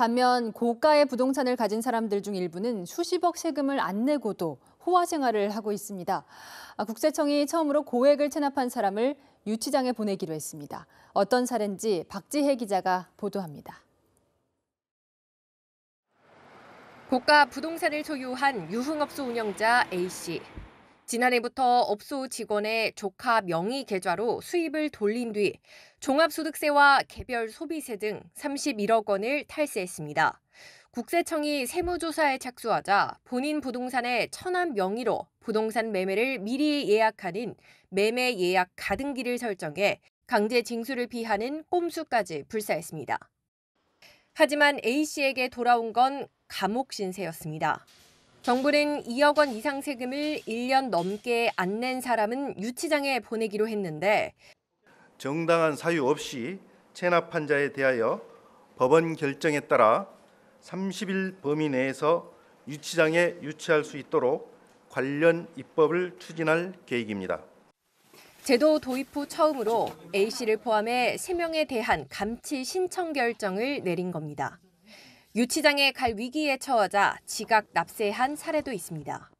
반면 고가의 부동산을 가진 사람들 중 일부는 수십억 세금을 안 내고도 호화 생활을 하고 있습니다. 아, 국세청이 처음으로 고액을 체납한 사람을 유치장에 보내기로 했습니다. 어떤 사례인지 박지혜 기자가 보도합니다. 고가 부동산을 소유한 유흥업소 운영자 A씨. 지난해부터 업소 직원의 조카 명의 계좌로 수입을 돌린 뒤 종합소득세와 개별 소비세 등 31억 원을 탈세했습니다. 국세청이 세무조사에 착수하자 본인 부동산의 천안 명의로 부동산 매매를 미리 예약하는 매매 예약 가등기를 설정해 강제 징수를 피하는 꼼수까지 불사했습니다. 하지만 A씨에게 돌아온 건 감옥 신세였습니다. 정부는 2억 원 이상 세금을 1년 넘게 안 낸 사람은 유치장에 보내기로 했는데 정당한 사유 없이 체납한 자에 대하여 법원 결정에 따라 30일 범위 내에서 유치장에 유치할 수 있도록 관련 입법을 추진할 계획입니다. 제도 도입 후 처음으로 A씨를 포함해 3명에 대한 감치 신청 결정을 내린 겁니다. 유치장에 갈 위기에 처하자 지각 납세한 사례도 있습니다.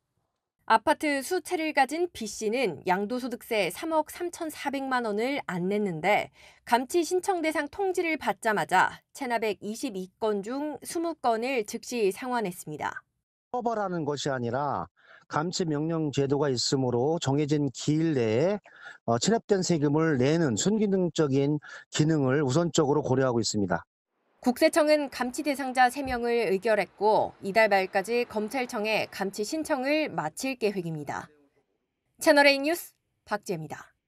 아파트 수채를 가진 B씨는 양도소득세 3억 3,400만 원을 안 냈는데 감치 신청 대상 통지를 받자마자 체납액 22건 중 20건을 즉시 상환했습니다. 처벌하는 것이 아니라 감치 명령 제도가 있으므로 정해진 기일 내에 어, 체납된 세금을 내는 순기능적인 기능을 우선적으로 고려하고 있습니다. 국세청은 감치 대상자 3명을 의결했고 이달 말까지 검찰청에 감치 신청을 마칠 계획입니다. 채널A 뉴스 박지입니다